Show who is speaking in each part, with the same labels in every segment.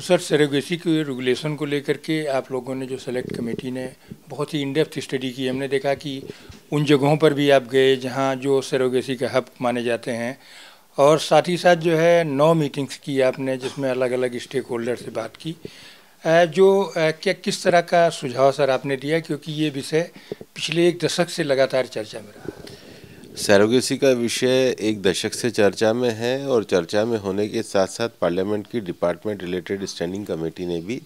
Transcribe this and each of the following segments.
Speaker 1: तो sir surrogacy के regulation को लेकर के आप लोगों ने जो सेलेक्ट कमेटी ने बहुत ही इनडेप्थ स्टडी की हमने देखा कि उन जगहों पर भी आप गए जहाँ जो सरोगेसी के हब माने जाते हैं और साथ ही साथ जो है नौ मीटिंग्स की आपने जिसमें अलग अलग स्टेक होल्डर से बात की जो क्या किस तरह का सुझाव सर आपने दिया क्योंकि ये विषय पिछले एक दशक से लगातार चर्चा में रहा
Speaker 2: सैरोगेसी का विषय एक दशक से चर्चा में है और चर्चा में होने के साथ साथ पार्लियामेंट की डिपार्टमेंट रिलेटेड स्टैंडिंग कमेटी ने भी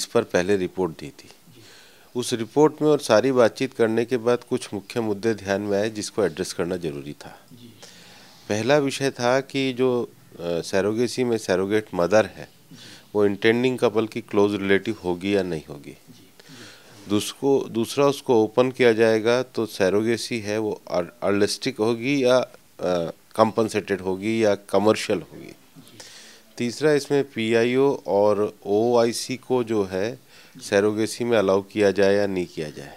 Speaker 2: इस पर पहले रिपोर्ट दी थी उस रिपोर्ट में और सारी बातचीत करने के बाद कुछ मुख्य मुद्दे ध्यान में आए जिसको एड्रेस करना ज़रूरी था पहला विषय था कि जो सैरोगेसी में सैरोगेट मदर है वो इंटेंडिंग कपल की क्लोज रिलेटिव होगी या नहीं होगी दूसको दूसरा उसको ओपन किया जाएगा तो सैरोगेसी है वो अर्लिस्टिक होगी या कंपनसेटेड होगी या कमर्शियल होगी तीसरा इसमें पीआईओ और ओआईसी को जो है सैरोगेसी में अलाउ किया जाए या नहीं किया जाए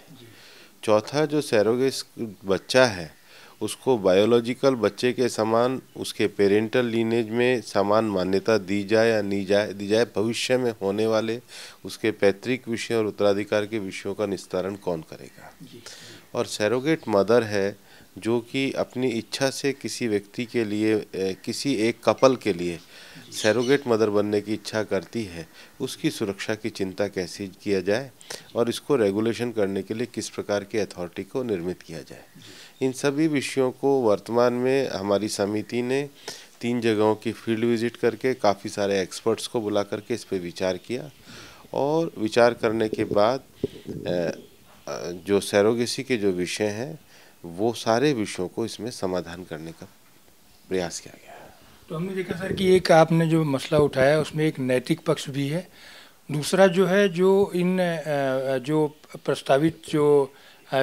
Speaker 2: चौथा जो सैरोगेस बच्चा है उसको बायोलॉजिकल बच्चे के समान उसके पेरेंटल लीनेज में समान मान्यता दी जाए या नहीं जाए दी जाए भविष्य में होने वाले उसके पैतृक विषय और उत्तराधिकार के विषयों का निस्तारण कौन करेगा और सैरोगेट मदर है जो कि अपनी इच्छा से किसी व्यक्ति के लिए किसी एक कपल के लिए सैरोगेट मदर बनने की इच्छा करती है उसकी सुरक्षा की चिंता कैसे किया जाए और इसको रेगुलेशन करने के लिए किस प्रकार की अथॉरिटी को निर्मित किया जाए इन सभी विषयों को वर्तमान में हमारी समिति ने तीन जगहों की फील्ड विजिट करके काफ़ी सारे एक्सपर्ट्स को बुला करके इस पर विचार किया और विचार करने के बाद जो सैरोगेसी के जो विषय हैं वो सारे विषयों को इसमें समाधान करने का प्रयास
Speaker 1: किया गया है तो हमने देखा सर कि एक आपने जो मसला उठाया उसमें एक नैतिक पक्ष भी है दूसरा जो है जो इन जो प्रस्तावित जो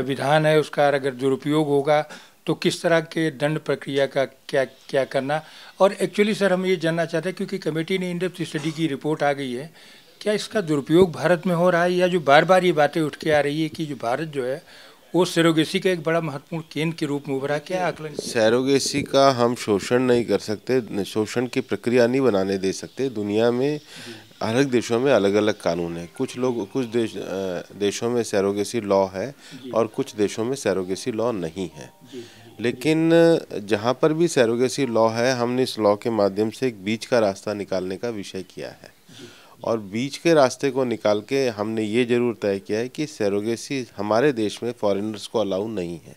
Speaker 1: विधान है उसका अगर दुरुपयोग होगा तो किस तरह के दंड प्रक्रिया का क्या क्या करना और एक्चुअली सर हम ये जानना चाहते हैं क्योंकि कमेटी ने इंडेप्थ स्टडी की रिपोर्ट आ गई है क्या इसका दुरुपयोग भारत में हो रहा है या जो बार बार ये बातें उठ के आ रही है कि जो भारत जो है वो सैरोगेसी का एक बड़ा महत्वपूर्ण केंद्र के रूप में उभरा क्या आकलन
Speaker 2: सैरोगेसी का हम शोषण नहीं कर सकते शोषण की प्रक्रिया नहीं बनाने दे सकते दुनिया में अलग देशों में अलग अलग कानून है कुछ लोग कुछ देश देशों में सैरोगेसी लॉ है और कुछ देशों में सैरोगेसी लॉ नहीं है लेकिन जहाँ पर भी सैरोगेसी लॉ है हमने इस लॉ के माध्यम से एक बीच का रास्ता निकालने का विषय किया है और बीच के रास्ते को निकाल के हमने ये ज़रूर तय किया है कि सेरोगेसी हमारे देश में फॉरेनर्स को अलाउ नहीं है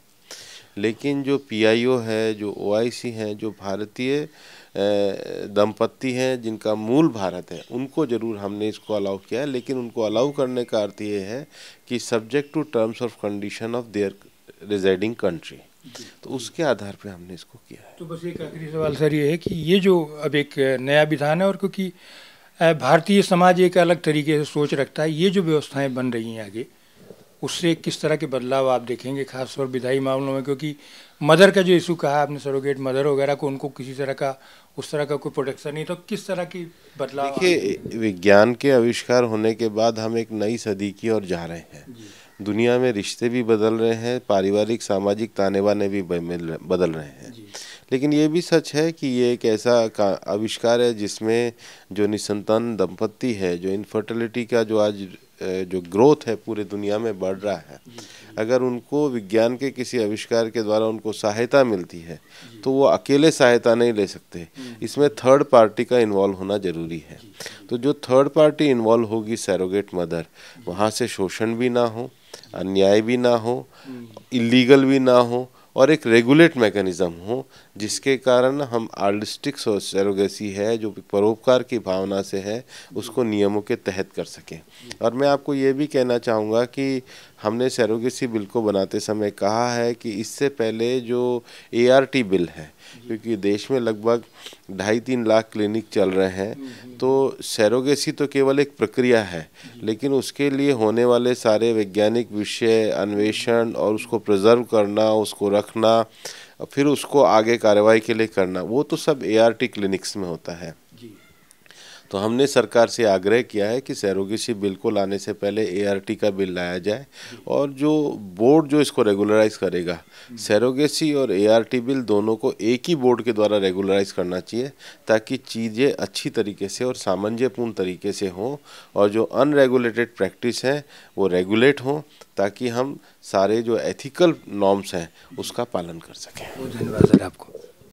Speaker 2: लेकिन जो पीआईओ है जो ओआईसी हैं जो भारतीय दंपत्ति हैं जिनका मूल भारत है उनको ज़रूर हमने इसको अलाउ किया है लेकिन उनको अलाउ करने का अर्थ ये है कि subject to terms of condition of their residing country तो उसके आधार पर हमने इसको
Speaker 1: किया है तो बस एक आखिरी सवाल सर ये है कि ये जो अब एक नया विधान है और क्योंकि भारतीय समाज एक अलग तरीके से सोच रखता है ये जो व्यवस्थाएं बन रही हैं आगे उससे किस तरह के बदलाव आप देखेंगे खासतौर विधायी मामलों में क्योंकि मदर का जो इशू कहा आपने सरोगेट मदर वगैरह को उनको किसी तरह का उस तरह का कोई प्रोटेक्शन नहीं तो किस तरह की बदलाव देखिए
Speaker 2: विज्ञान के आविष्कार होने के बाद हम एक नई सदी की ओर जा रहे हैं दुनिया में रिश्ते भी बदल रहे हैं पारिवारिक सामाजिक ताने बाने भी बदल रहे हैं लेकिन ये भी सच है कि ये एक ऐसा आविष्कार है जिसमें जो निसंतान दंपत्ति है जो इनफर्टिलिटी का जो आज जो ग्रोथ है पूरे दुनिया में बढ़ रहा है अगर उनको विज्ञान के किसी आविष्कार के द्वारा उनको सहायता मिलती है तो वो अकेले सहायता नहीं ले सकते हम्म। इसमें थर्ड पार्टी का इन्वॉल्व होना ज़रूरी है तो जो थर्ड पार्टी इन्वॉल्व होगी सैरोगेट मदर वहाँ से शोषण भी ना हो अन्याय भी ना हो इलीगल हम्म। भी ना हो और एक रेगुलेट मैकेनिज़्म हो जिसके कारण हम आर्टिस्टिक और है जो परोपकार की भावना से है उसको नियमों के तहत कर सकें और मैं आपको ये भी कहना चाहूँगा कि हमने सैरोगेसी बिल को बनाते समय कहा है कि इससे पहले जो एआरटी बिल है क्योंकि देश में लगभग ढाई तीन लाख क्लिनिक चल रहे हैं तो सैरोगेसी तो केवल एक प्रक्रिया है लेकिन उसके लिए होने वाले सारे वैज्ञानिक विषय अन्वेषण और उसको प्रिजर्व करना उसको रखना फिर उसको आगे कार्रवाई के लिए करना वो तो सब एआरटी क्लिनिक्स में होता है तो हमने सरकार से आग्रह किया है कि सैरोगेसी बिल को लाने से पहले एआरटी का बिल लाया जाए और जो बोर्ड जो इसको रेगुलराइज करेगा सैरोगेसी और एआरटी बिल दोनों को एक ही बोर्ड के द्वारा रेगुलराइज करना चाहिए ताकि चीज़ें अच्छी तरीके से और सामंजस्यपूर्ण तरीके से हों और जो अनरेगुलेटेड प्रैक्टिस हैं वो रेगुलेट हों ताकि हम सारे जो एथिकल नॉर्म्स हैं उसका पालन कर सकें धन्यवाद सर आपको